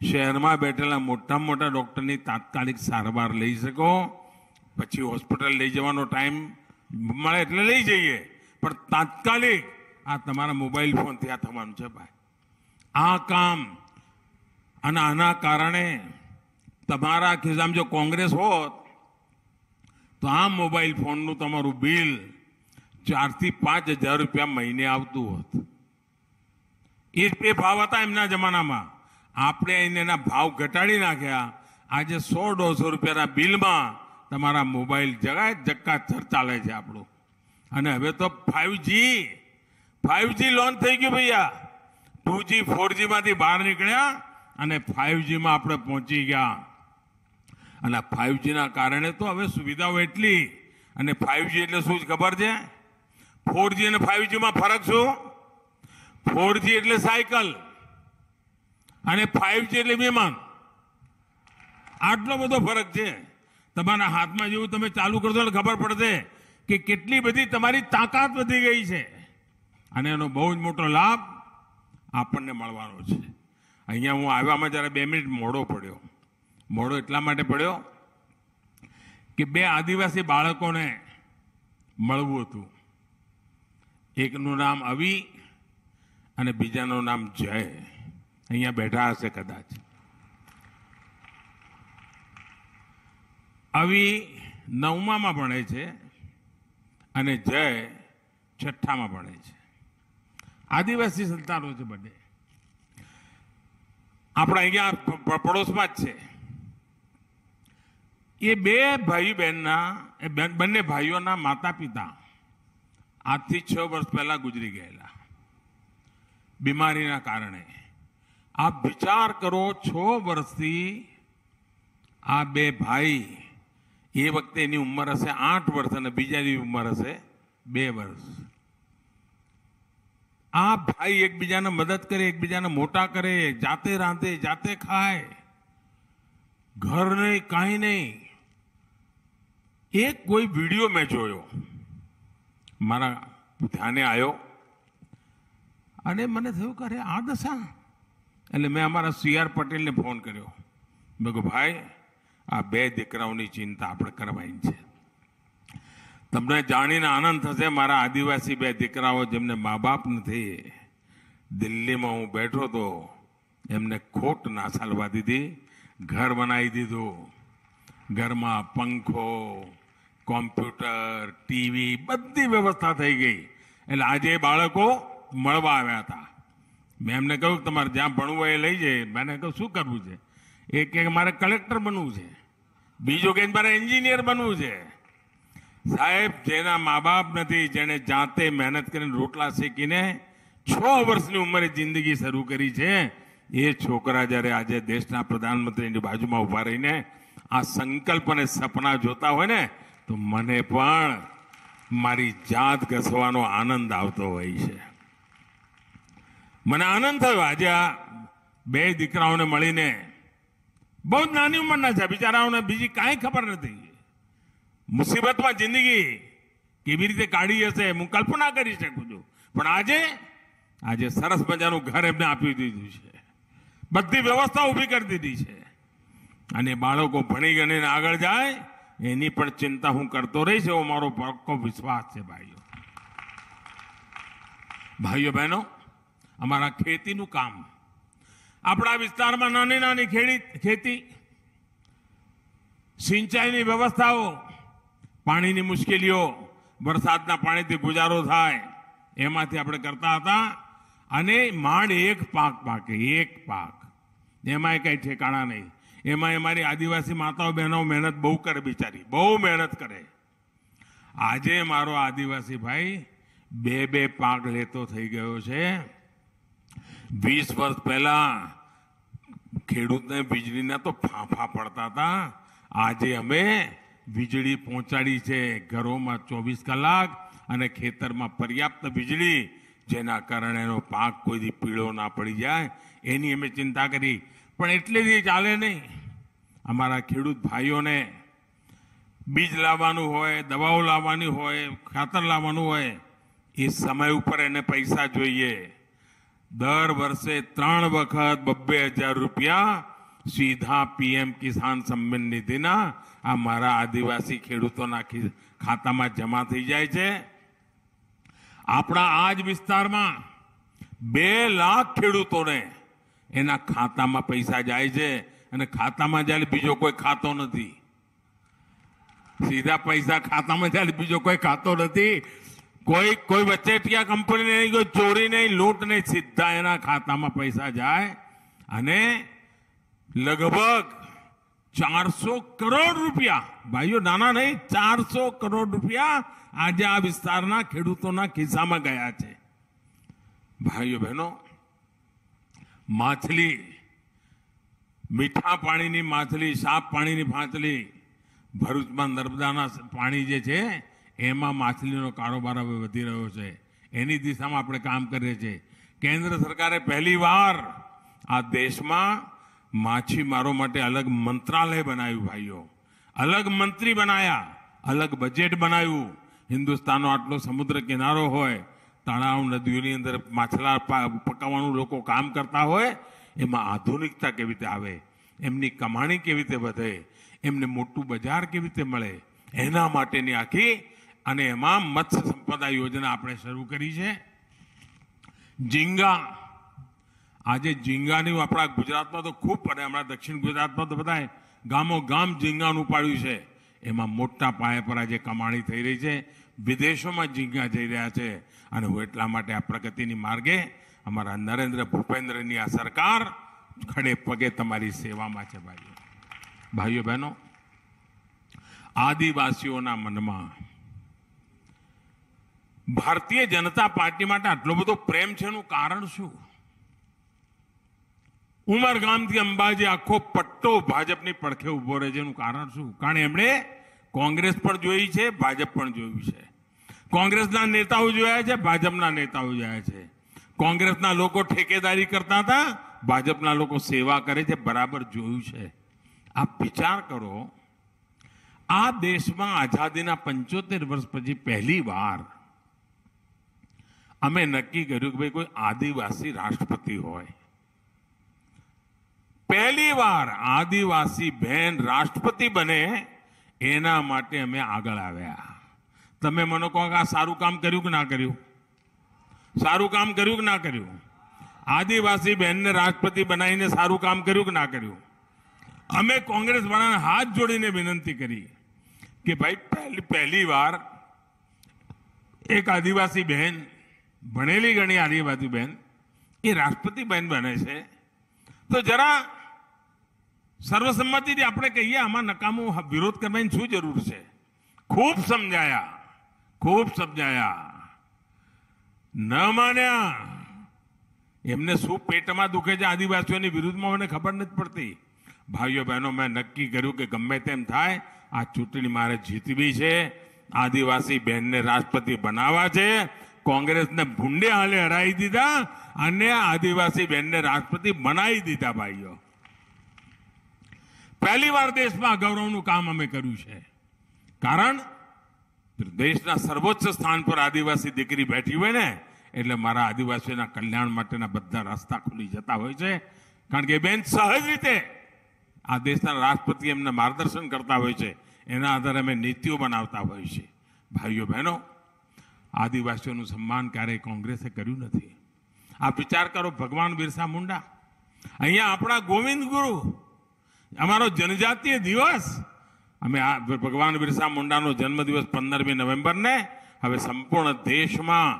શહેરમાં બેઠેલા મોટા મોટા ડૉક્ટરની તાત્કાલિક સારવાર લઈ શકો પછી હોસ્પિટલ લઈ જવાનો ટાઈમ મળે એટલે લઈ જઈએ પણ તાત્કાલિક આ તમારા મોબાઈલ ફોનથી આ થવાનું છે ભાઈ આ કામ અને આના કારણે તમારા ખિસ્સામાં જો કોંગ્રેસ હોત તો આ મોબાઈલ ફોનનું તમારું બિલ ચારથી પાંચ હજાર રૂપિયા મહિને આવતું હોત એ બે ભાવ હતા એમના જમાનામાં આપણે એને એના ભાવ ઘટાડી નાખ્યા આજે સો દોઢસો રૂપિયાના બિલમાં તમારા મોબાઈલ જગાય જક્કાચર ચાલે છે આપણું અને હવે તો ફાઇવજી ફાઇવજી લોન્ચ થઈ ગયું ભૈયા ટુ જી ફોર બહાર નીકળ્યા અને ફાઇવજીમાં આપણે પહોંચી ગયા અને ફાઇવજીના કારણે તો હવે સુવિધાઓ એટલી અને ફાઇવજી એટલે શું ખબર છે ફોરજી અને ફાઇવજીમાં ફરક શું ફોરજી એટલે સાયકલ અને ફાઇવજી એટલે વિમાન આટલો બધો ફરક છે તમારા હાથમાં જેવું તમે ચાલુ કરશો એટલે ખબર પડશે કે કેટલી બધી તમારી તાકાત વધી ગઈ છે અને એનો બહુ જ મોટો લાભ આપણને મળવાનો છે અહીંયા હું આવ્યામાં જ્યારે બે મિનિટ મોડો પડ્યો મોડો એટલા માટે પડ્યો કે બે આદિવાસી બાળકોને મળવું હતું એકનું નામ અવી અને બીજાનું નામ જય અહીંયા બેઠા હશે કદાચ આવી નવમામાં ભણે છે અને જય છઠ્ઠામાં ભણે છે આદિવાસી સંતાનો છે બંને આપણા અહીંયા પડોશમાં જ છે એ બે ભાઈ બહેનના એ બંને ભાઈઓના માતા પિતા આજથી છ વર્ષ પહેલા ગુજરી ગયેલા બીમારીના કારણે આપ વિચાર કરો છ વર્ષથી આ બે ભાઈ એ વખતે એની ઉંમર હશે આઠ વર્ષ અને બીજાની ઉંમર હશે બે વર્ષ આ ભાઈ એકબીજાને મદદ કરે એકબીજાને મોટા કરે જાતે રાંધે જાતે ખાય ઘર નહીં કાંઈ નહીં એક કોઈ વિડીયો મેં જોયો મારા ધ્યાને આવ્યો અને મને થયું કરે આ દશા એટલે મેં અમારા સી આર પટેલને ફોન કર્યો મેં કહ્યું ભાઈ આ બે દીકરાઓની ચિંતા આપણે કરવાની છે તમને જાણીને આનંદ થશે મારા આદિવાસી બે દીકરાઓ જેમને મા બાપ નથી દિલ્હીમાં હું બેઠો હતો એમને ખોટ ના સાલવા દીધી ઘર બનાવી દીધું ઘરમાં પંખો કોમ્પ્યુટર ટીવી બધી વ્યવસ્થા થઈ ગઈ એટલે આજે બાળકો મળવા આવ્યા હતા મેં એમને કહ્યું તમારે જ્યાં ભણવું હોય એ લઈ જાય મેં કહ્યું શું કરવું છે એ કે મારે કલેક્ટર બનવું છે બીજો કે મારે એન્જિનિયર બનવું છે સાહેબ જેના મા બાપ નથી જેણે જાતે મહેનત કરીને રોટલા શેકીને છ વર્ષની ઉંમરે જિંદગી શરૂ કરી છે એ છોકરા જ્યારે આજે દેશના પ્રધાનમંત્રીની બાજુમાં ઊભા રહીને આ સંકલ્પ અને સપના જોતા હોય ને તો મને પણ મારી જાત ઘસવાનો આનંદ આવતો હોય છે મને આનંદ થયો આજે આ બે દીકરાઓને મળીને બહુ જ નાની ઉંમરના છે બિચારાઓને બીજી કાંઈ ખબર નથી મુસીબતમાં જિંદગી કેવી રીતે કાઢી હશે હું કલ્પના કરી શકું છું પણ આજે આજે સરસ મજાનું ઘર એમને આપી દીધું છે બધી વ્યવસ્થા ઊભી કરી દીધી છે અને બાળકો ભણી ગણીને આગળ જાય એની પણ ચિંતા હું કરતો રહીશ એવો મારો પાકો વિશ્વાસ છે ભાઈઓ ભાઈઓ બહેનો અમારા ખેતીનું કામ આપણા વિસ્તારમાં નાની નાની ખેડી ખેતી સિંચાઈની વ્યવસ્થાઓ પાણીની મુશ્કેલીઓ વરસાદના પાણીથી ગુજારો થાય એમાંથી આપણે કરતા હતા અને માંડ એક પાક પાકે એક પાક એમાંય કંઈ ઠેકાણા નહીં એમાં મારી આદિવાસી માતાઓ બહેનો મહેનત બહુ કરે બિચારી બહુ મહેનત કરે આજે મારો આદિવાસી ભાઈ બે બે પાક લેતો થઈ ગયો છે વીસ વર્ષ પહેલાં ખેડૂતને વીજળીના તો ફાંફા પડતા હતા આજે અમે વીજળી પહોંચાડી છે ઘરોમાં ચોવીસ કલાક અને ખેતરમાં પર્યાપ્ત વીજળી જેના કારણે એનો પાક કોઈથી પીળો ના પડી જાય એની અમે ચિંતા કરી પણ એટલે એટલેથી ચાલે નહીં અમારા ખેડૂત ભાઈઓને બીજ લાવવાનું હોય દવાઓ લાવવાની હોય ખાતર લાવવાનું હોય એ સમય ઉપર એને પૈસા જોઈએ દર વર્ષે ત્રણ વખત બબ્બે હજાર રૂપિયા સીધા પીએમ કિસાન સન્માન નિધિના આ મારા આદિવાસી ખેડૂતોના ખાતામાં જમા થઈ જાય છે આપણા આ જ વિસ્તારમાં બે લાખ ખેડૂતોને એના ખાતામાં પૈસા જાય છે અને ખાતામાં જ્યારે બીજો કોઈ ખાતો નથી સીધા પૈસા ખાતામાં જ્યારે બીજો કોઈ ખાતો નથી કોઈ કોઈ વચેટિયા કંપની નહીં કોઈ ચોરી નહીં લૂંટ નહીં સીધા એના ખાતામાં પૈસા જાય અને લગભગ ચારસો કરોડ રૂપિયા ભાઈઓ નાના નહીં ચારસો કરોડ રૂપિયા આજે આ વિસ્તારના ખેડૂતોના ખિસ્સામાં ગયા છે ભાઈઓ બહેનો માછલી મીઠા પાણીની માછલી સાફ પાણીની માછલી ભરૂચમાં નર્મદાના પાણી જે છે એમાં માછલીનો કારોબાર હવે વધી રહ્યો છે એની દિશામાં આપણે કામ કરીએ છીએ કેન્દ્ર સરકારે પહેલીવાર આ દેશમાં માછીમારો માટે અલગ મંત્રાલય બનાવ્યું ભાઈઓ અલગ મંત્રી બનાયા અલગ બજેટ બનાવ્યું હિન્દુસ્તાનનો આટલો સમુદ્ર કિનારો હોય તળાવ નદીઓની અંદર માછલા પકાવવાનું લોકો કામ કરતા હોય એમાં આધુનિકતા કેવી રીતે આવે એમની કમાણી કેવી રીતે વધે એમને મોટું બજાર કેવી રીતે મળે એના માટેની આખી અને એમાં મત્સ્ય સંપદા યોજના આપણે શરૂ કરી છે ઝીંગા આજે ઝીંગાની આપણા ગુજરાતમાં તો ખૂબ પડે હમણાં દક્ષિણ ગુજરાતમાં તો બધાએ ગામો ગામ ઝીંગાનું પાડ્યું છે એમાં મોટા પાયા પર આજે કમાણી થઈ રહી છે વિદેશોમાં ઝીંગા જઈ રહ્યા છે અને એટલા માટે આ પ્રગતિની માર્ગે અમારા નરેન્દ્ર ભૂપેન્દ્રની આ સરકાર ખડે પગે તમારી સેવામાં છે ભાઈઓ ભાઈઓ બહેનો આદિવાસીઓના મનમાં ભારતીય જનતા પાર્ટી માટે આટલો બધો પ્રેમ છે એનું કારણ શું ઉમરગામથી અંબાજી આખો પટ્ટો ભાજપની પડખે ઉભો રહે છે એનું કારણ શું કારણ એમણે કોંગ્રેસ પણ જોઈ છે ભાજપ પણ જોયું છે કોંગ્રેસના નેતાઓ જોયા છે ભાજપના નેતાઓ જોયા છે કોંગ્રેસના લોકો ઠેકેદારી કરતા હતા ભાજપના લોકો સેવા કરે છે બરાબર જોયું છે આપ વિચાર કરો આ દેશમાં આઝાદીના પંચોતેર વર્ષ પછી પહેલી વાર અમે નક્કી કર્યું કે ભાઈ કોઈ આદિવાસી રાષ્ટ્રપતિ હોય પહેલી વાર આદિવાસી બહેન રાષ્ટ્રપતિ બને એના માટે અમે આગળ આવ્યા તમે મને કહો કે આ સારું કામ કર્યું કે ના કર્યું સારું કામ કર્યું કે ના કર્યું આદિવાસી બહેનને રાષ્ટ્રપતિ બનાવીને સારું કામ કર્યું કે ના કર્યું અમે કોંગ્રેસવાળાને હાથ જોડીને વિનંતી કરી કે ભાઈ પહેલી પહેલી વાર એક આદિવાસી બહેન ભણેલી ગણી આર્યવાદી બહેન એ રાષ્ટ્રપતિ બહેન બને છે તો જરા સર્વસંમતિથી આપણે કહીએ આમાં નકામો વિરોધ કરવાની શું જરૂર છે ખૂબ સમજાયા ખૂબ સમજાયા ન માન્યા એમને શું પેટમાં દુખે છે આદિવાસીઓની વિરુદ્ધમાં મને ખબર નથી પડતી ભાઈઓ બહેનો મેં નક્કી કર્યું કે ગમે તેમ થાય આ ચૂંટણી મારે જીતવી છે આદિવાસી બહેનને રાષ્ટ્રપતિ બનાવવા છે કોંગ્રેસને ભૂંડે હાલે હરાવી દીધા અને આદિવાસી બહેનને રાષ્ટ્રપતિ બનાવી દીધા ભાઈઓ પહેલી વાર દેશમાં ગૌરવનું કામ અમે કર્યું છે કારણ દેશના સર્વોચ્ચ સ્થાન પર આદિવાસી દીકરી બેઠી હોય ને એટલે મારા આદિવાસીઓના કલ્યાણ માટેના બધા રસ્તા ખુલી જતા હોય છે કારણ કે બેન સહજ રીતે આ દેશના રાષ્ટ્રપતિ એમને માર્ગદર્શન કરતા હોય છે એના આધારે અમે નીતિઓ બનાવતા હોય છે ભાઈઓ બહેનો આદિવાસીઓનું સન્માન ક્યારેય કોંગ્રેસે કર્યું નથી આપ વિચાર કરો ભગવાન બિરસા મુંડા અહીંયા આપણા ગોવિંદ ગુરુ અમારો જનજાતીય દિવસ અમે આ ભગવાન બિરસા મુંડાનો જન્મદિવસ પંદરમી નવેમ્બરને હવે સંપૂર્ણ દેશમાં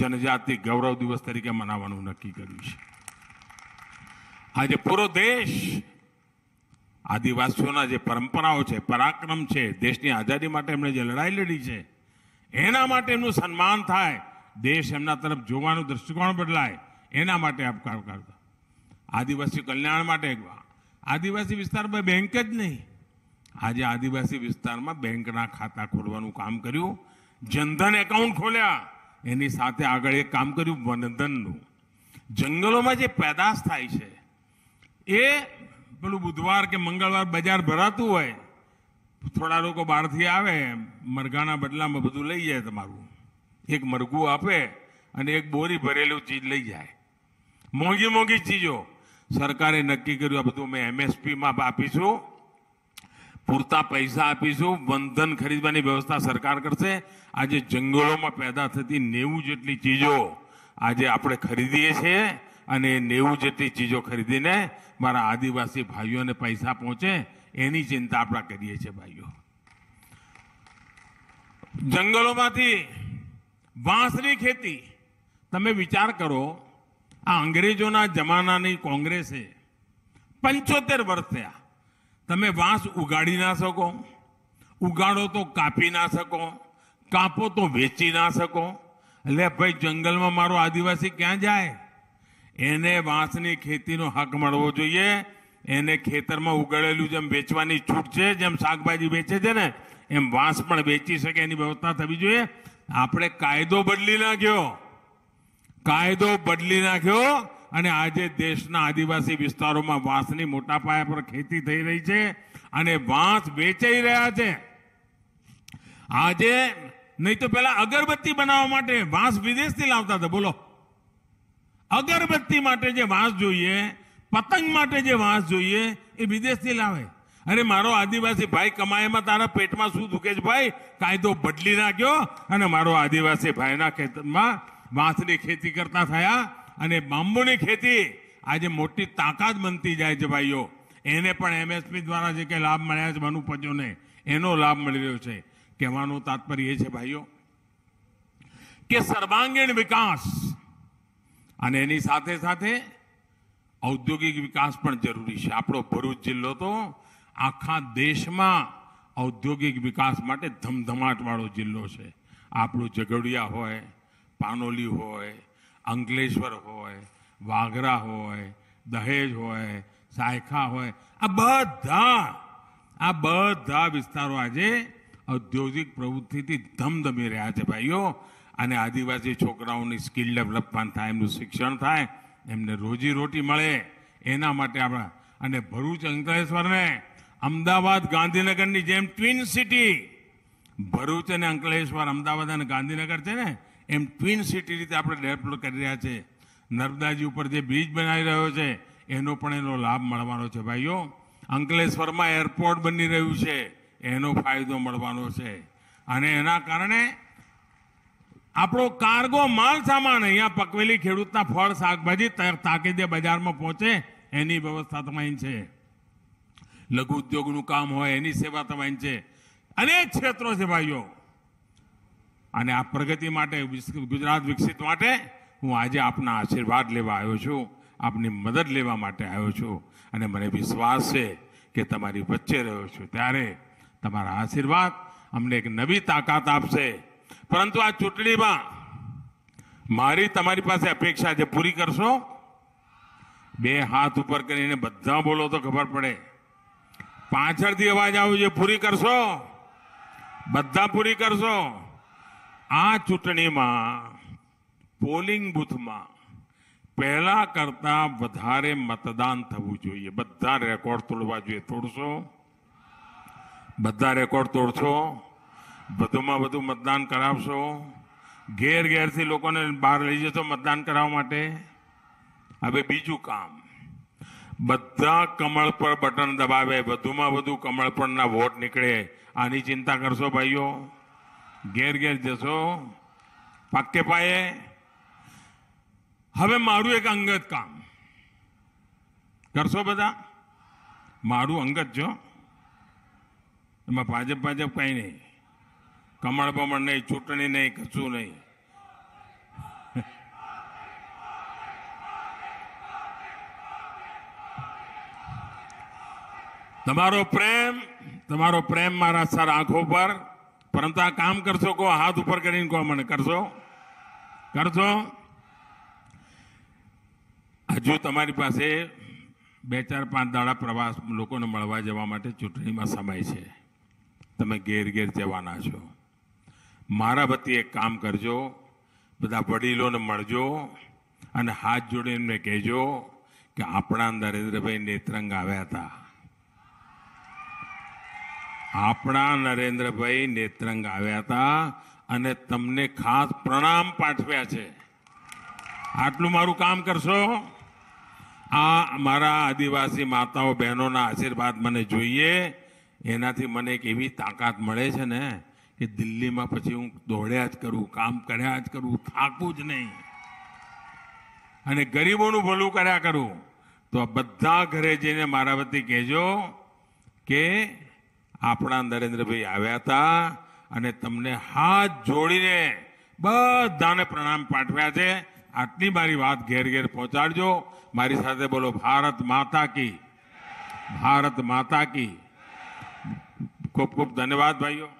જનજાતિ ગૌરવ દિવસ તરીકે મનાવવાનું નક્કી કર્યું છે આજે પૂરો દેશ આદિવાસીઓના જે પરંપરાઓ છે પરાક્રમ છે દેશની આઝાદી માટે એમણે જે લડાઈ લડી છે એના માટે એમનું સન્માન થાય દેશ એમના તરફ જોવાનું દૃષ્ટિકોણ બદલાય એના માટે આપકાર કરતા આદિવાસી કલ્યાણ માટે આદિવાસી વિસ્તારમાં બેંક જ નહીં આજે આદિવાસી વિસ્તારમાં બેંકના ખાતા ખોલવાનું કામ કર્યું જનધન એકાઉન્ટ ખોલ્યા એની સાથે આગળ એક કામ કર્યું વનધનનું જંગલોમાં જે પેદાશ થાય છે એ પેલું બુધવાર કે મંગળવાર બજાર ભરાતું હોય થોડા લોકો બહારથી આવે મરઘાના બદલામાં બધું લઈ જાય તમારું એક મરઘું આપે અને એક બોરી ભરેલું ચીજ લઈ જાય મોંઘી મોંઘી ચીજો સરકારે નક્કી કર્યું આ બધું અમે એમએસપીમાં આપીશું પૂરતા પૈસા આપીશું બંધન ખરીદવાની વ્યવસ્થા સરકાર કરશે આજે જંગલોમાં પેદા થતી નેવું જેટલી ચીજો આજે આપણે ખરીદીએ છીએ અને નેવું જેટલી ચીજો ખરીદીને મારા આદિવાસી ભાઈઓને પૈસા પહોંચે એની ચિંતા આપણા કરીએ છીએ ભાઈઓ જંગલોમાંથી વાંસની ખેતી તમે વિચાર કરો આ અંગ્રેજોના જમાનાની કોંગ્રેસે પંચોતેર વર્ષ થયા તમે વાંસ ઉગાડી ના શકો ઉગાડો તો કાપી ના શકો કાપો તો વેચી ના શકો એટલે ભાઈ જંગલમાં મારો આદિવાસી ક્યાં જાય એને વાંસની ખેતીનો હક મળવો જોઈએ એને ખેતરમાં ઉગાડેલું જેમ વેચવાની છૂટ છે જેમ શાકભાજી વેચે છે ને એમ વાંસ પણ વેચી શકે એની વ્યવસ્થા થવી જોઈએ આપણે કાયદો બદલી નાખ્યો કાયદો બદલી નાખ્યો અને આજે દેશના આદિવાસી વિસ્તારોમાં વાંસની મોટા પાયા પર ખેતી થઈ રહી છે અને વાંસ વેચાઈ રહ્યા છે આજે નહીં તો પેલા અગરબત્તી બનાવવા માટે વાંસ વિદેશથી લાવતા હતા બોલો અગરબત્તી માટે જે વાંસ જોઈએ પતંગ માટે જે વાંસ જોઈએ એ વિદેશથી લાવે અરે મારો આદિવાસી ભાઈ કમાયમાં તારા પેટમાં શું દુખે છે ભાઈ કાયદો બદલી નાખ્યો અને મારો આદિવાસી ભાઈના ખેતરમાં વાંસની ખેતી કરતા થયા અને બાંબુની ખેતી આજે મોટી તાકાત બનતી જાય છે ભાઈઓ એને પણ એમએસપી દ્વારા જે કંઈ લાભ મળ્યા છે મનુપજોને એનો લાભ મળી રહ્યો છે કહેવાનું તાત્પર્ય એ છે ભાઈઓ કે સર્વાંગીણ વિકાસ અને એની સાથે સાથે ઔદ્યોગિક વિકાસ પણ જરૂરી છે આપણો ભરૂચ જિલ્લો તો આખા દેશમાં ઔદ્યોગિક વિકાસ માટે ધમધમાટવાળો જિલ્લો છે આપણું ઝઘડિયા હોય પાનોલી હોય અંકલેશ્વર હોય વાઘરા હોય દહેજ હોય સાયખા હોય આ બધા આ બધા વિસ્તારો આજે ઔદ્યોગિક પ્રવૃત્તિથી ધમધમી રહ્યા છે ભાઈઓ અને આદિવાસી છોકરાઓની સ્કિલ ડેવલપમેન્ટ થાય એમનું શિક્ષણ થાય એમને રોજી રોટી મળે એના માટે આપણા અને ભરૂચ અંકલેશ્વરને અમદાવાદ ગાંધીનગરની જેમ ટ્વિન સિટી ભરૂચ અને અંકલેશ્વર અમદાવાદ અને ગાંધીનગર છે ને એમ ટ્વિન સિટી રીતે આપણે ડેવલપ કરી રહ્યા છે નર્મદાજી ઉપર જે બ્રિજ બનાવી રહ્યો છે એનો પણ એનો લાભ મળવાનો છે ભાઈઓ અંકલેશ્વરમાં એરપોર્ટ બની રહ્યું છે એનો ફાયદો મળવાનો છે અને એના કારણે આપણો કાર્ગો માલ સામાન અહીંયા પકવેલી ખેડૂતના ફળ શાકભાજી તાકીદે બજારમાં પહોંચે એની વ્યવસ્થા તમારી છે લઘુ ઉદ્યોગનું કામ હોય એની સેવા તમારી છે અનેક ક્ષેત્રો છે ભાઈઓ અને આ પ્રગતિ માટે ગુજરાત વિકસિત માટે હું આજે આપના આશીર્વાદ લેવા આવ્યો છું આપની મદદ લેવા માટે આવ્યો છું અને મને વિશ્વાસ છે કે તમારી વચ્ચે રહ્યો છું ત્યારે તમારા આશીર્વાદ અમને એક નવી તાકાત આપશે પરંતુ આ ચૂંટણીમાં મારી તમારી પાસે અપેક્ષા છે પૂરી કરશો બે હાથ ઉપર કરીને બધા બોલો તો ખબર પડે પાછળથી અવાજ આવ્યો છે પૂરી કરશો બધા પૂરી કરશો આ ચૂંટણીમાં પોલિંગ બુથમાં પહેલા કરતા વધારે મતદાન થવું જોઈએ બધા રેકોર્ડ તોડવા જોઈએ તોડશો બધા રેકોર્ડ તોડશો વધુમાં વધુ મતદાન કરાવશો ઘેર ઘેરથી લોકોને બહાર લઈ જશો મતદાન કરાવવા માટે હવે બીજું કામ બધા કમળ પર બટન દબાવે વધુમાં વધુ કમળ પરના વોટ નીકળે આની ચિંતા કરશો ભાઈઓ ઘેર ઘેર જશો પાકે પાયે હવે મારું એક અંગત કામ કરશો બધા મારું અંગત જો એમાં ભાજપ ભાજપ કંઈ નહીં કમળ બમણ નહીં ચૂંટણી નહીં કશું નહીં તમારો પ્રેમ તમારો પ્રેમ મારા સર આંખો પર પરંતુ આ કામ કરશો કહો હાથ ઉપર કરીને કહો મને કરશો કરશો હજુ તમારી પાસે બે ચાર પાંચ દાડા પ્રવાસ લોકોને મળવા જવા માટે ચૂંટણીમાં સમય છે તમે ઘેર ઘેર જવાના છો મારા વતી એક કામ કરજો બધા વડીલોને મળજો અને હાથ જોડીને મેં કહેજો કે આપણા નરેન્દ્રભાઈ નેત્રંગ આવ્યા હતા આપણા નરેન્દ્રભાઈ નેત્રંગ આવ્યા હતા અને તમને ખાસ પ્રણામ પાઠવ્યા છે આટલું મારું કામ કરશો આ મારા આદિવાસી માતાઓ બહેનોના આશીર્વાદ મને જોઈએ એનાથી મને એક એવી તાકાત મળે છે ને કે દિલ્હીમાં પછી હું દોડ્યા જ કરું કામ કર્યા જ કરું થાકું જ નહીં અને ગરીબોનું ભલું કર્યા કરું તો આ બધા ઘરે જઈને મારા વતી કહેજો કે આપણા નરેન્દ્રભાઈ આવ્યા હતા અને તમને હાથ જોડીને બધાને પ્રણામ પાઠવ્યા છે આટલી મારી વાત ઘેર ઘેર પહોંચાડજો મારી સાથે બોલો ભારત માતા કી ભારત માતા કી ખૂબ ખૂબ ધન્યવાદ ભાઈઓ